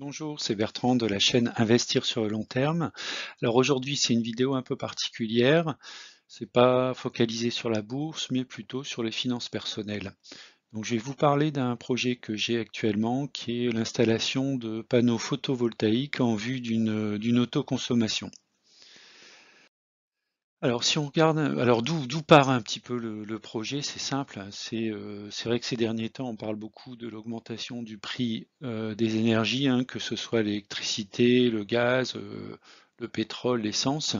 Bonjour, c'est Bertrand de la chaîne Investir sur le long terme. Alors aujourd'hui, c'est une vidéo un peu particulière. C'est pas focalisé sur la bourse, mais plutôt sur les finances personnelles. Donc je vais vous parler d'un projet que j'ai actuellement qui est l'installation de panneaux photovoltaïques en vue d'une autoconsommation. Alors si on regarde, alors d'où d'où part un petit peu le, projet, c'est simple, hein, euh, c'est vrai que ces derniers temps on parle beaucoup de l'augmentation du prix euh, des énergies, hein, que ce soit l'électricité, le gaz, euh, le pétrole, l'essence.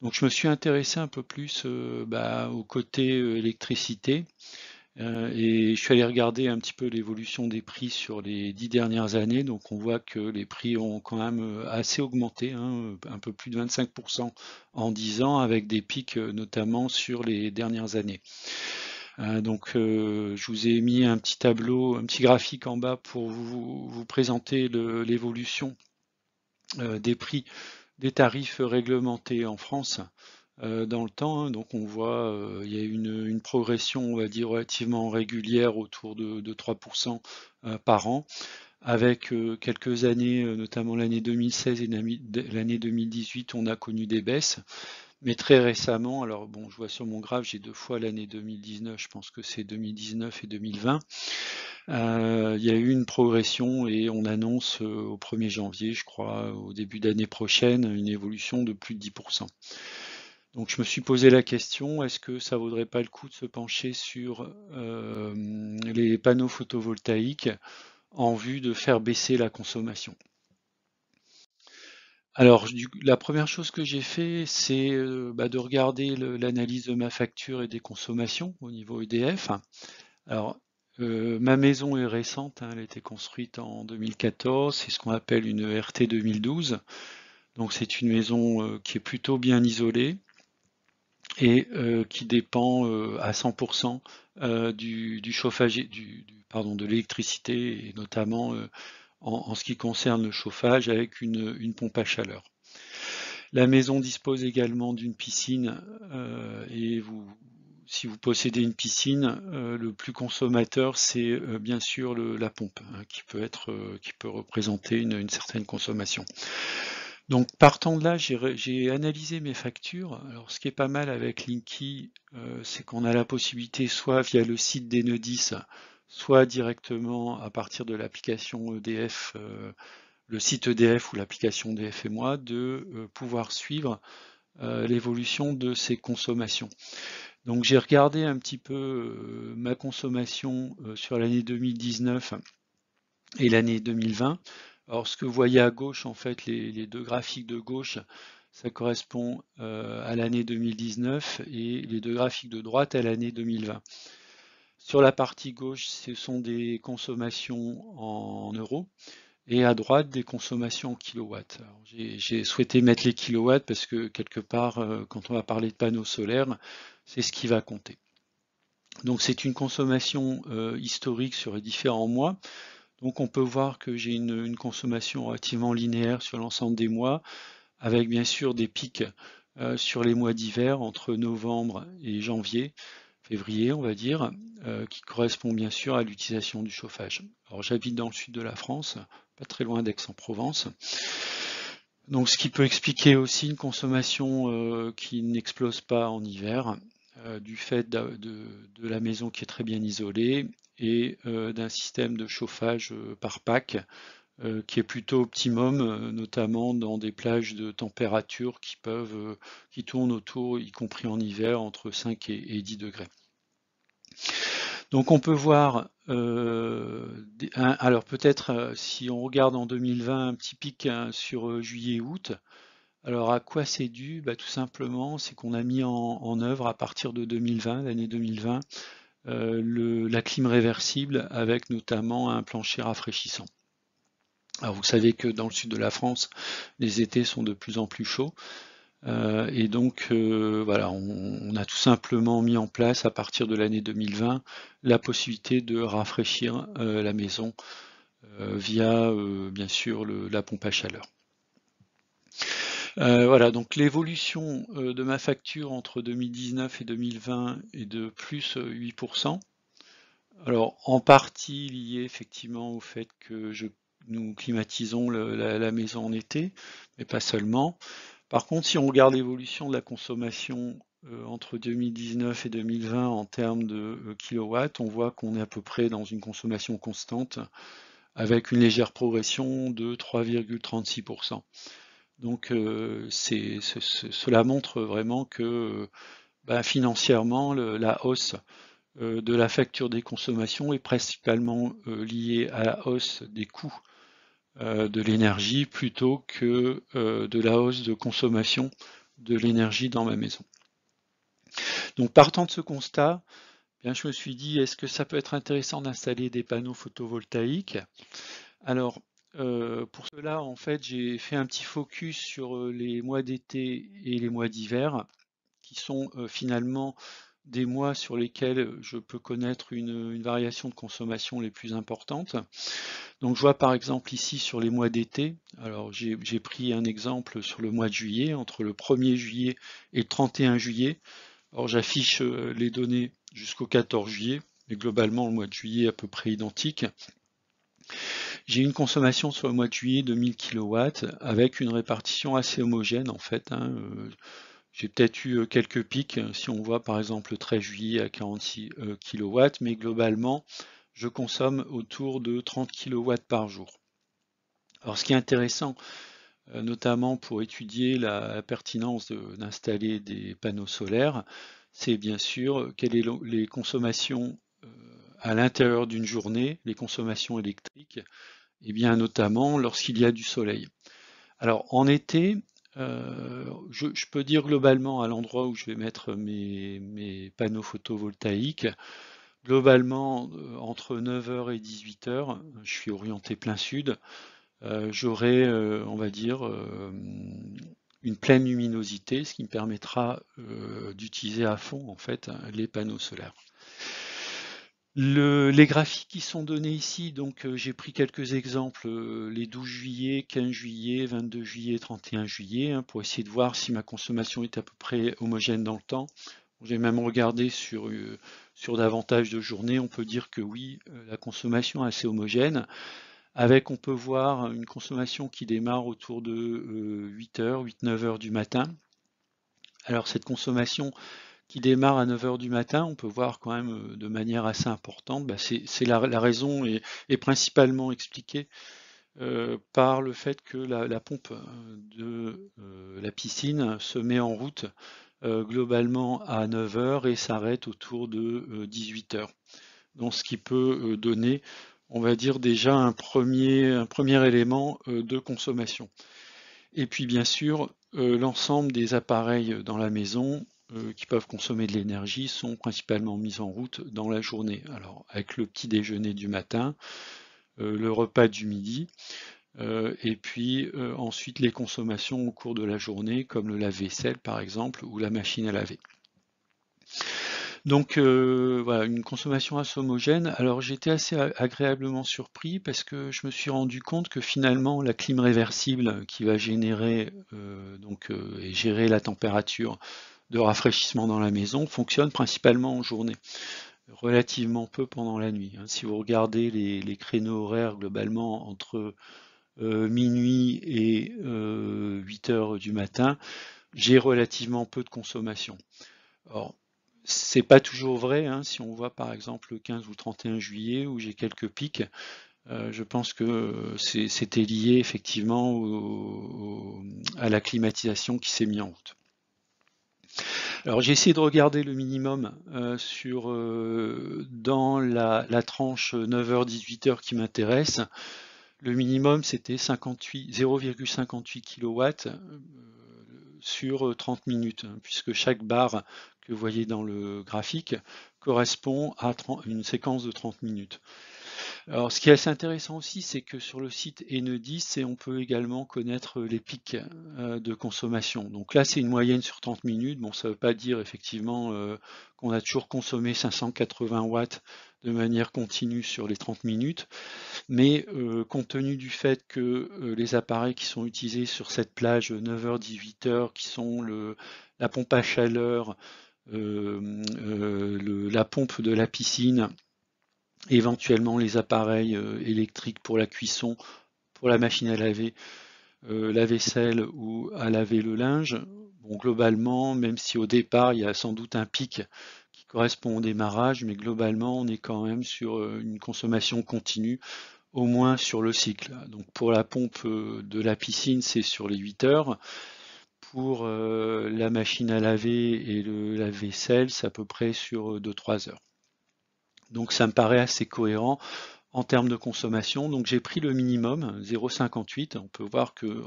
Donc je me suis intéressé un peu plus bah, au côté électricité euh, et je suis allé regarder un petit peu l'évolution des prix sur les dix dernières années. Donc on voit que les prix ont quand même euh, assez augmenté, hein, un peu plus de 25% en 10 ans, avec des pics euh, notamment sur les dernières années. Donc je vous ai mis un petit tableau, un petit graphique en bas pour vous, présenter l'évolution des prix des tarifs réglementés en France euh, dans le temps. Hein. donc on voit euh, il y a une, une, progression, on va dire, relativement régulière autour de, 3% euh, par an, avec quelques années, notamment l'année 2016 et l'année 2018, on a connu des baisses. Mais très récemment, alors bon, je vois sur mon graphe, j'ai deux fois l'année 2019, je pense que c'est 2019 et 2020. il y a eu une progression et on annonce au 1er janvier, je crois, au début d'année prochaine, une évolution de plus de 10%. Donc je me suis posé la question, est-ce que ça ne vaudrait pas le coup de se pencher sur euh, les panneaux photovoltaïques en vue de faire baisser la consommation alors, la première chose que j'ai fait, c'est euh, bah, de regarder l'analyse de ma facture et des consommations au niveau EDF. Alors, euh, ma maison est récente, hein, elle a été construite en 2014, c'est ce qu'on appelle une e RT 2012. Donc c'est une maison qui est plutôt bien isolée, et euh, qui dépend euh, à 100% euh, du, chauffage, de l'électricité et notamment en, ce qui concerne le chauffage avec une, pompe à chaleur. La maison dispose également d'une piscine et si vous possédez une piscine, le plus consommateur c'est bien sûr la pompe hein, qui peut représenter une certaine consommation. Donc partant de là, j'ai analysé mes factures. Alors ce qui est pas mal avec Linky, euh, c'est qu'on a la possibilité soit via le site des Nodis, soit directement à partir de l'application EDF, euh, le site EDF ou l'application EDF et moi, de euh, pouvoir suivre l'évolution de ces consommations. Donc j'ai regardé un petit peu ma consommation sur l'année 2019 et l'année 2020. Alors ce que vous voyez à gauche, en fait, les, deux graphiques de gauche, ça correspond euh, à l'année 2019 et les deux graphiques de droite à l'année 2020. Sur la partie gauche, ce sont des consommations en euros et à droite des consommations en kilowatts. J'ai souhaité mettre les kilowatts parce que quelque part, euh, quand on va parler de panneaux solaires, c'est ce qui va compter. Donc c'est une consommation euh, historique sur les différents mois. Donc on peut voir que j'ai une, consommation relativement linéaire sur l'ensemble des mois, avec bien sûr des pics euh, sur les mois d'hiver entre novembre et janvier, février on va dire, euh, qui correspond bien sûr à l'utilisation du chauffage. Alors j'habite dans le sud de la France, pas très loin d'Aix-en-Provence. Donc ce qui peut expliquer aussi une consommation euh, qui n'explose pas en hiver euh, du fait de, la maison qui est très bien isolée et euh, d'un système de chauffage euh, par pack qui est plutôt optimum, notamment dans des plages de température qui peuvent qui tournent autour, y compris en hiver, entre 5 et, 10 degrés. Donc on peut voir, alors peut-être si on regarde en 2020 un petit pic hein, sur juillet-août, alors à quoi c'est dû bah, Tout simplement, c'est qu'on a mis en, œuvre à partir de 2020, l'année 2020, euh, le, la clim réversible avec notamment un plancher rafraîchissant. Alors vous savez que dans le sud de la France, les étés sont de plus en plus chauds. Euh, et donc euh, voilà, on, a tout simplement mis en place à partir de l'année 2020 la possibilité de rafraîchir la maison via bien sûr la pompe à chaleur. Euh, voilà, donc l'évolution euh, de ma facture entre 2019 et 2020 est de plus 8%. Euh, Alors en partie liée effectivement au fait que nous climatisons la, maison en été, mais pas seulement. Par contre, si on regarde l'évolution de la consommation entre 2019 et 2020 en termes de kilowatts, on voit qu'on est à peu près dans une consommation constante avec une légère progression de 3,36%. Donc euh, cela montre vraiment que euh, bah, financièrement, la hausse euh, de la facture des consommations est principalement liée à la hausse des coûts de l'énergie plutôt que de la hausse de consommation de l'énergie dans ma maison. Donc partant de ce constat, eh bien, je me suis dit, est-ce que ça peut être intéressant d'installer des panneaux photovoltaïques Alors, euh, pour cela, en fait, j'ai fait un petit focus sur euh, les mois d'été et les mois d'hiver, qui sont euh, finalement des mois sur lesquels je peux connaître une, variation de consommation les plus importantes. Donc je vois par exemple ici sur les mois d'été, alors j'ai pris un exemple sur le mois de juillet, entre le 1er juillet et le 31 juillet. Or j'affiche les données jusqu'au 14 juillet, mais globalement le mois de juillet est à peu près identique. J'ai une consommation sur le mois de juillet de 1000 kW avec une répartition assez homogène en fait. Hein, euh, j'ai peut-être eu euh, quelques pics hein, si on voit par exemple le 13 juillet à 46 euh, kW, mais globalement je consomme autour de 30 kW par jour. Alors ce qui est intéressant, notamment pour étudier la pertinence d'installer des panneaux solaires, c'est bien sûr quelles sont les consommations à l'intérieur d'une journée, les consommations électriques, et eh bien, notamment lorsqu'il y a du soleil. Alors, en été, euh, je, peux dire globalement à l'endroit où je vais mettre mes, panneaux photovoltaïques, globalement, euh, entre 9h et 18h, je suis orienté plein sud, euh, j'aurai, on va dire, une pleine luminosité, ce qui me permettra d'utiliser à fond en fait les panneaux solaires les graphiques qui sont donnés ici, donc euh, j'ai pris quelques exemples, euh, les 12 juillet, 15 juillet, 22 juillet, 31 juillet, hein, pour essayer de voir si ma consommation est à peu près homogène dans le temps. J'ai même regardé sur, euh, sur davantage de journées, on peut dire que oui, la consommation est assez homogène. Avec, on peut voir une consommation qui démarre autour de 8h, 8-9h du matin. Alors cette consommation, qui démarre à 9h du matin, on peut voir quand même euh, de manière assez importante, bah, c'est la, raison est, principalement expliquée euh, par le fait que la, pompe euh, de la piscine se met en route globalement à 9h et s'arrête autour de 18h. Donc ce qui peut donner, on va dire déjà un premier, un premier élément de consommation. Et puis bien sûr, l'ensemble des appareils dans la maison euh, qui peuvent consommer de l'énergie sont principalement mises en route dans la journée. Alors avec le petit déjeuner du matin, euh, le repas du midi, euh, et puis ensuite les consommations au cours de la journée, comme le lave-vaisselle par exemple, ou la machine à laver. Donc voilà, une consommation assez homogène. Alors j'étais assez agréablement surpris parce que je me suis rendu compte que finalement la clim réversible qui va générer donc, et gérer la température de rafraîchissement dans la maison fonctionne principalement en journée, relativement peu pendant la nuit. Hein. Si vous regardez les, créneaux horaires globalement entre euh, minuit et 8 euh, heures du matin, j'ai relativement peu de consommation. Or, c'est pas toujours vrai. Hein. Si on voit par exemple le 15 ou 31 juillet où j'ai quelques pics, euh, je pense que c'était lié effectivement à la climatisation qui s'est mise en route. Alors j'ai essayé de regarder le minimum euh, sur, euh, dans la, tranche 9h-18h qui m'intéresse. Le minimum c'était 0,58 kW euh, sur 30 minutes, hein, puisque chaque barre que vous voyez dans le graphique correspond à une séquence de 30 minutes. Alors, ce qui est assez intéressant aussi, c'est que sur le site N10, on peut également connaître euh, les pics euh, de consommation. Donc là, c'est une moyenne sur 30 minutes. Bon, ça ne veut pas dire effectivement euh, qu'on a toujours consommé 580 watts de manière continue sur les 30 minutes, mais compte tenu du fait que les appareils qui sont utilisés sur cette plage 9h-18h, qui sont la pompe à chaleur, la pompe de la piscine, éventuellement les appareils euh, électriques pour la cuisson, pour la machine à laver euh, la vaisselle ou à laver le linge. Bon, globalement, même si au départ il y a sans doute un pic qui correspond au démarrage, mais globalement on est quand même sur euh, une consommation continue, au moins sur le cycle. Donc pour la pompe de la piscine, c'est sur les 8 heures. Pour la machine à laver et la vaisselle c'est à peu près sur 2-3 heures. Donc ça me paraît assez cohérent en termes de consommation. Donc j'ai pris le minimum, 0,58. On peut voir que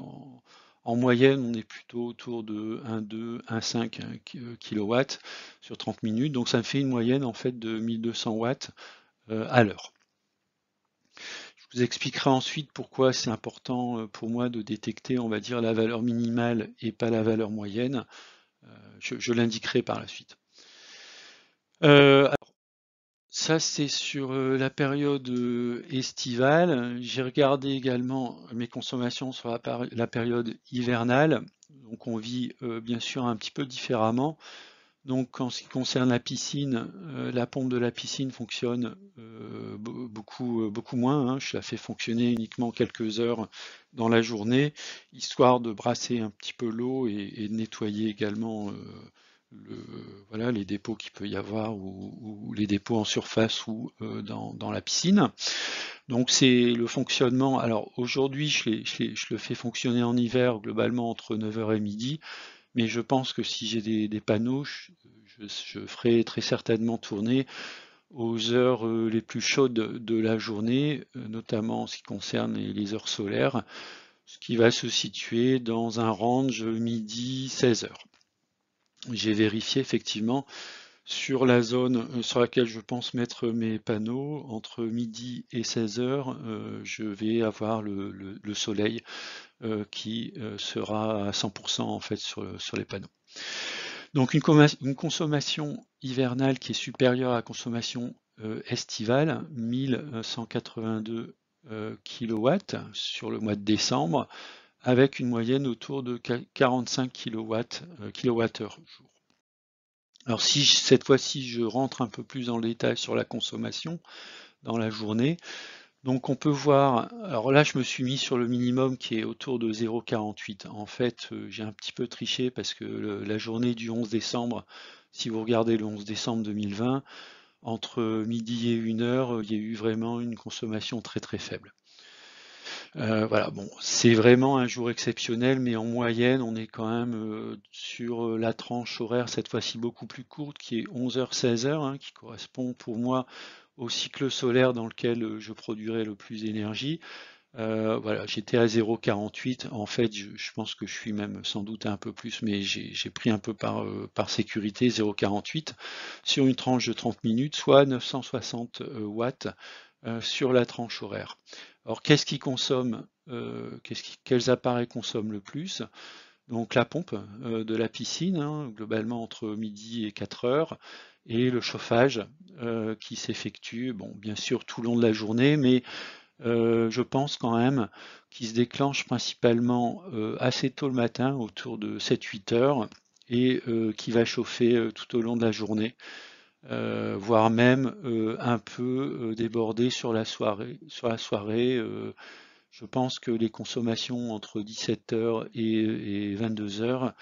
en, moyenne, on est plutôt autour de 1,2, 1,5 kW sur 30 minutes. Donc ça me fait une moyenne en fait de 1200 watts euh, à l'heure. Je vous expliquerai ensuite pourquoi c'est important euh, pour moi de détecter, on va dire, la valeur minimale et pas la valeur moyenne. Euh, je, l'indiquerai par la suite. alors, ça, c'est sur euh, la période euh, estivale. J'ai regardé également mes consommations sur la, période hivernale. Donc, on vit euh, bien sûr un petit peu différemment. Donc, en ce qui concerne la piscine, la pompe de la piscine fonctionne beaucoup, beaucoup moins. Hein. Je la fais fonctionner uniquement quelques heures dans la journée, histoire de brasser un petit peu l'eau et, de nettoyer également voilà, les dépôts qu'il peut y avoir ou, les dépôts en surface ou euh, dans, la piscine. Donc c'est le fonctionnement. Alors aujourd'hui, je, le fais fonctionner en hiver globalement entre 9h et midi, mais je pense que si j'ai des, panneaux, je, ferai très certainement tourner aux heures euh, les plus chaudes de la journée, euh, notamment en ce qui concerne les heures solaires, ce qui va se situer dans un range midi 16 h j'ai vérifié effectivement sur la zone euh, sur laquelle je pense mettre mes panneaux, entre midi et 16h, euh, je vais avoir le, soleil euh, qui sera à 100% en fait sur, les panneaux. Donc une, consommation hivernale qui est supérieure à la consommation estivale, 1182 kW sur le mois de décembre, avec une moyenne autour de 45 kWh. Euh, jour. Alors si cette fois-ci je rentre un peu plus dans en détail sur la consommation dans la journée, donc on peut voir, alors là je me suis mis sur le minimum qui est autour de 0,48. En fait euh, j'ai un petit peu triché parce que la journée du 11 décembre, si vous regardez le 11 décembre 2020, entre midi et 1 heure, euh, il y a eu vraiment une consommation très très faible. Euh, voilà, bon, c'est vraiment un jour exceptionnel, mais en moyenne, on est quand même euh, sur euh, la tranche horaire, cette fois-ci beaucoup plus courte, qui est 11h-16h, hein, qui correspond pour moi au cycle solaire dans lequel je produirai le plus d'énergie. voilà, j'étais à 0,48. En fait, je, pense que je suis même sans doute un peu plus, mais j'ai pris un peu par, par sécurité 0,48 sur une tranche de 30 minutes, soit 960 watts euh, sur la tranche horaire. Alors qu'est-ce qui consomme, euh, quels appareils consomment le plus donc la pompe euh, de la piscine, hein, globalement entre midi et 4 heures, et le chauffage qui s'effectue, bon, bien sûr tout au long de la journée, mais je pense quand même qu'il se déclenche principalement assez tôt le matin, autour de 7-8 heures, et qui va chauffer tout au long de la journée euh, voire même euh, un peu euh, débordé sur la soirée. Sur la soirée je pense que les consommations entre 17h et, 22h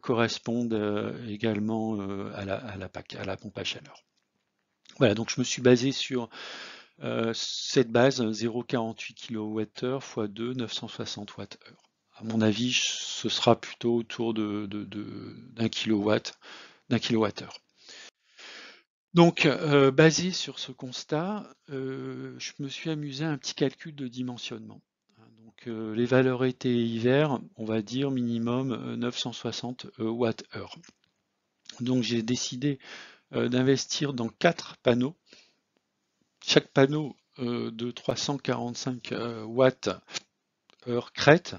correspondent également à la, pompe à chaleur. Voilà, donc je me suis basé sur cette base 0,48 kWh x 2, 960 Wh. À mon avis, ce sera plutôt autour de, de, de d'un donc, euh, basé sur ce constat, euh, je me suis amusé à un petit calcul de dimensionnement. Donc, euh, les valeurs été et hiver, on va dire minimum 960 Wh. Donc, j'ai décidé d'investir dans quatre panneaux. Chaque panneau de 345 watts heure crête.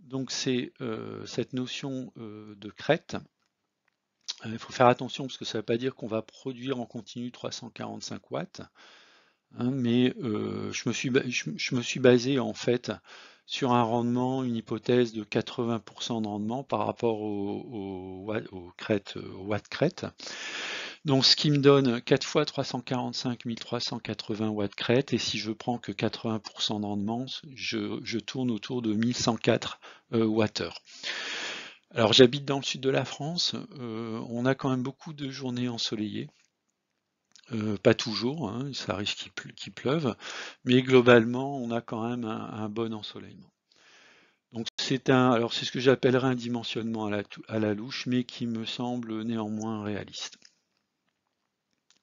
Donc, c'est cette notion de crête euh, il faut faire attention parce que ça ne veut pas dire qu'on va produire en continu 345 watts. Hein, mais euh, je, me suis, je, me suis basé en fait sur un rendement, une hypothèse de 80% de rendement par rapport au, au, au, crête, watt crête. Donc ce qui me donne 4 fois 345 1380 watts crête et si je prends que 80% de rendement, je, tourne autour de 1104 euh, heure. Alors j'habite dans le sud de la France, euh, on a quand même beaucoup de journées ensoleillées. Euh, pas toujours, hein, ça risque qu'il pleuve, mais globalement on a quand même un, bon ensoleillement. Donc c'est un, alors c'est ce que j'appellerais un dimensionnement à la, louche, mais qui me semble néanmoins réaliste.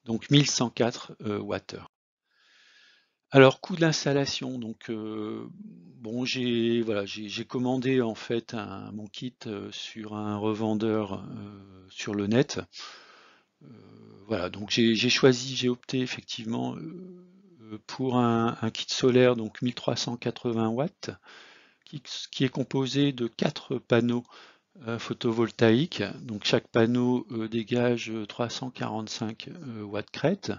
Donc 1104 euh, alors, coût d'installation. Donc, euh, bon, j'ai voilà, j'ai commandé en fait mon kit euh, sur un revendeur euh, sur le net. voilà, donc j'ai choisi, j'ai opté effectivement pour un, kit solaire donc 1380 watts qui, qui est composé de quatre panneaux photovoltaïques. Donc chaque panneau dégage 345 watts crête.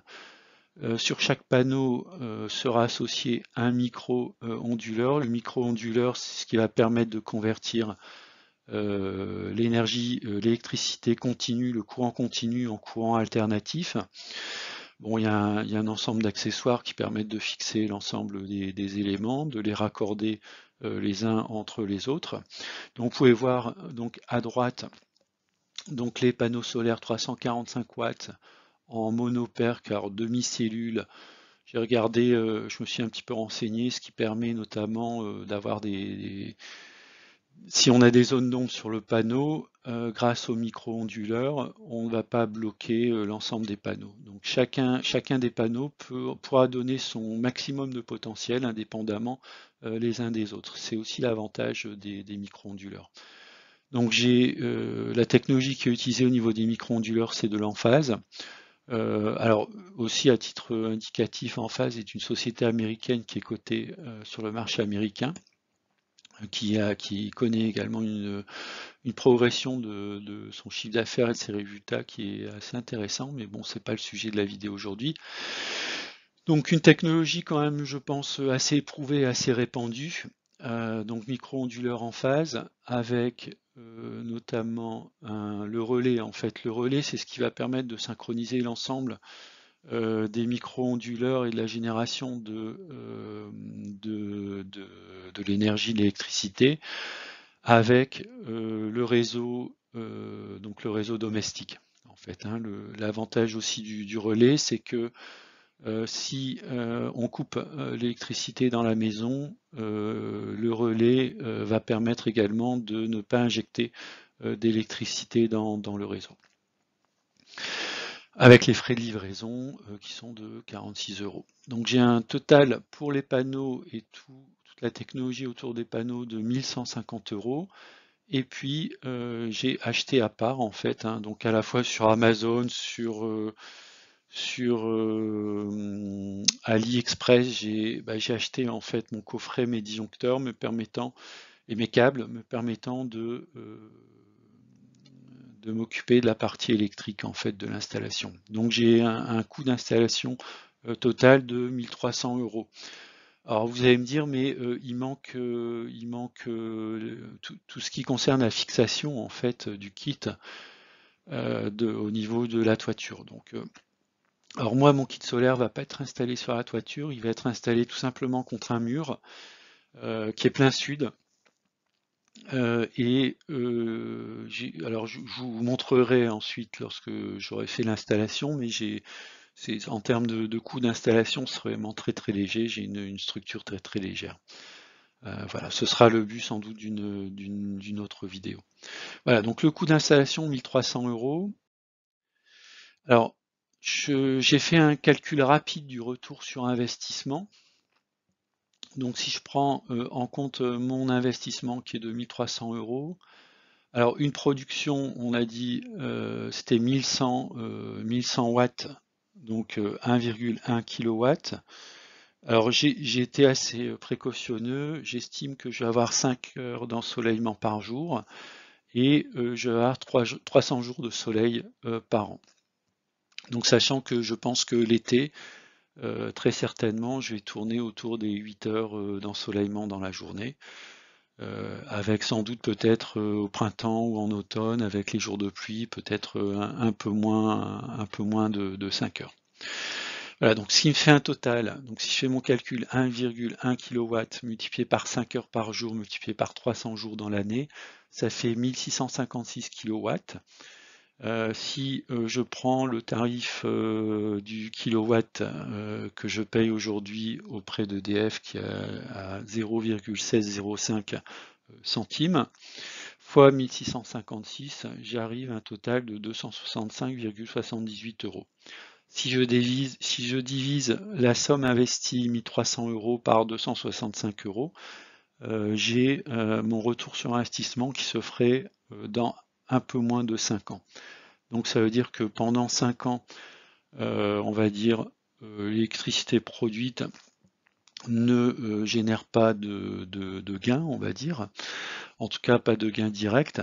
Euh, sur chaque panneau euh, sera associé un micro-onduleur. Le micro-onduleur, c'est ce qui va permettre de convertir euh, l'énergie, l'électricité continue, le courant continu en courant alternatif. il y, a un, ensemble d'accessoires qui permettent de fixer l'ensemble des, éléments, de les raccorder les uns entre les autres. vous pouvez voir donc à droite les panneaux solaires 345 watts en monopère car demi-cellule. J'ai regardé, euh, je me suis un petit peu renseigné, ce qui permet notamment euh, d'avoir des, Si on a des zones d'ombre sur le panneau, euh, grâce au micro-onduleur, on ne va pas bloquer l'ensemble des panneaux. Donc chacun, chacun des panneaux pourra donner son maximum de potentiel indépendamment les uns des autres. C'est aussi l'avantage des, des micro-onduleurs. Donc j'ai la technologie qui est utilisée au niveau des micro-onduleurs, c'est de l'emphase. Euh, alors aussi à titre indicatif, en phase, est une société américaine qui est cotée euh, sur le marché américain, euh, qui, connaît également une, progression de, de, son chiffre d'affaires et de ses résultats qui est assez intéressant, mais bon, c'est pas le sujet de la vidéo aujourd'hui. Donc une technologie quand même, je pense, assez éprouvée, assez répandue, euh, donc micro-onduleur en phase, avec euh, notamment le relais. En fait, le relais, c'est ce qui va permettre de synchroniser l'ensemble euh, des micro-onduleurs et de la génération de, de, l'énergie, de l'électricité, avec le réseau, donc le réseau domestique. En fait, hein. l'avantage aussi du relais, c'est que euh, si euh, on coupe euh, l'électricité dans la maison, le relais va permettre également de ne pas injecter d'électricité dans, le réseau. Avec les frais de livraison qui sont de 46 euros. Donc j'ai un total pour les panneaux et toute la technologie autour des panneaux de 1150 euros. Et puis j'ai acheté à part en fait, hein, donc à la fois sur Amazon, sur sur euh, AliExpress, bah, j'ai acheté en fait mon coffret, mes disjoncteurs me permettant et mes câbles me permettant de, euh, m'occuper de la partie électrique en fait de l'installation. Donc j'ai un, coût d'installation euh, total de 1300 euros. Alors vous allez me dire, mais il manque, il manque tout, tout, ce qui concerne la fixation en fait du kit de, au niveau de la toiture. Donc alors moi, mon kit solaire ne va pas être installé sur la toiture, il va être installé tout simplement contre un mur euh, qui est plein sud. Euh, et euh, alors je, vous montrerai ensuite lorsque j'aurai fait l'installation, mais j'ai en termes de, de coût d'installation, c'est vraiment très très léger, j'ai une, une, structure très très légère. Euh, voilà, ce sera le but sans doute d'une autre vidéo. Voilà, donc le coût d'installation 1300 euros. Alors, j'ai fait un calcul rapide du retour sur investissement. Donc si je prends euh, en compte euh, mon investissement qui est de 1300 euros, alors une production, on a dit, euh, c'était 1100, watts, donc 1,1 kW. Alors j'ai été assez précautionneux, j'estime que je vais avoir 5 heures d'ensoleillement par jour et je vais avoir 300 jours de soleil par an. Donc sachant que je pense que l'été, euh, très certainement, je vais tourner autour des 8 heures euh, d'ensoleillement dans la journée, euh, avec sans doute peut-être au printemps ou en automne, avec les jours de pluie, peut-être un, peu moins, peu moins de, de, 5 heures. Voilà, donc ce qui me fait un total, donc si je fais mon calcul 1,1 kW multiplié par 5 heures par jour, multiplié par 300 jours dans l'année, ça fait 1656 kW. Euh, si euh, je prends le tarif euh, du kilowatt que je paye aujourd'hui auprès d'EDF qui est à 0,1605 centimes, fois 1656, j'arrive à un total de 265,78 euros. Si je, divise, si je divise la somme investie, 1300 euros, par 265 euros, j'ai mon retour sur investissement qui se ferait dans un peu moins de 5 ans. Donc ça veut dire que pendant 5 ans, euh, on va dire, euh, l'électricité produite ne euh, génère pas de, gains gain, on va dire, en tout cas pas de gain direct.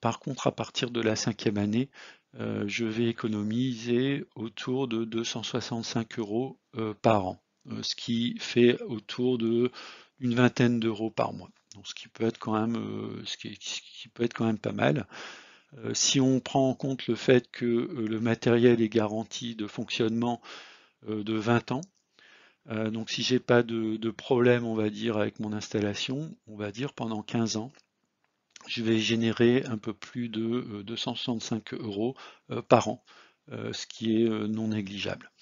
par contre, à partir de la cinquième année, je vais économiser autour de 265 euros par an, ce qui fait autour de une vingtaine d'euros par mois ce qui peut être quand même, euh, ce qui, peut être quand même pas mal. Euh, si on prend en compte le fait que euh, le matériel est garanti de fonctionnement de 20 ans, donc si je n'ai pas de, de, problème, on va dire, avec mon installation, on va dire pendant 15 ans, je vais générer un peu plus de 265 euros par an, ce qui est non négligeable.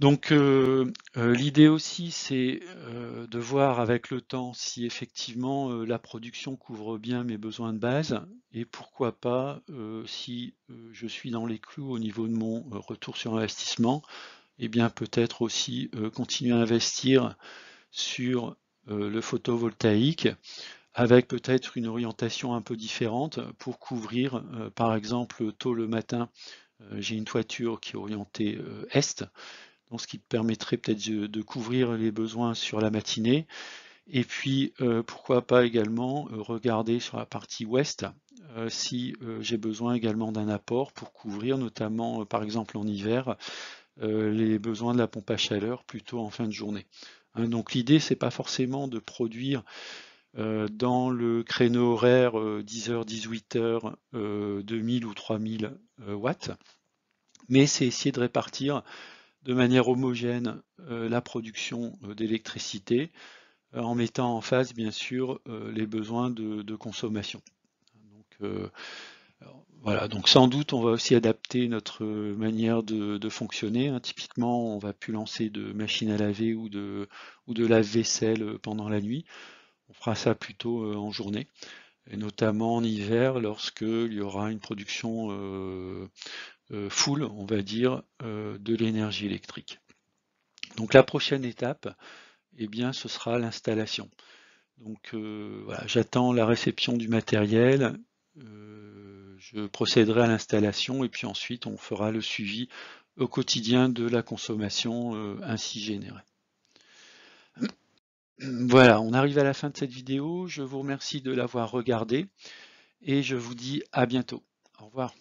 Donc euh, euh, l'idée aussi, c'est euh, de voir avec le temps si effectivement la production couvre bien mes besoins de base et pourquoi pas si je suis dans les clous au niveau de mon retour sur investissement, et eh bien peut-être aussi continuer à investir sur le photovoltaïque avec peut-être une orientation un peu différente pour couvrir par exemple tôt le matin j'ai une toiture qui est orientée est ce qui permettrait peut-être de couvrir les besoins sur la matinée. Et puis, euh, pourquoi pas également euh, regarder sur la partie ouest euh, si j'ai besoin également d'un apport pour couvrir notamment, par exemple en hiver, les besoins de la pompe à chaleur plutôt en fin de journée. Hein, donc l'idée, c'est pas forcément de produire dans le créneau horaire 10h-18h 2000 ou 3000 watts, mais c'est essayer de répartir de manière homogène euh, la production euh, d'électricité euh, en mettant en face bien sûr les besoins de, consommation. Donc, voilà, donc sans doute on va aussi adapter notre manière de, fonctionner. Hein. typiquement, on ne va plus lancer de machine à laver ou de, ou de lave-vaisselle pendant la nuit. On fera ça plutôt en journée, et notamment en hiver lorsque il y aura une production euh, full, on va dire, euh, de l'énergie électrique. Donc la prochaine étape, eh bien, ce sera l'installation. Donc euh, voilà, j'attends la réception du matériel, je procéderai à l'installation et puis ensuite on fera le suivi au quotidien de la consommation ainsi générée. Voilà, on arrive à la fin de cette vidéo, je vous remercie de l'avoir regardée et je vous dis à bientôt. Au revoir.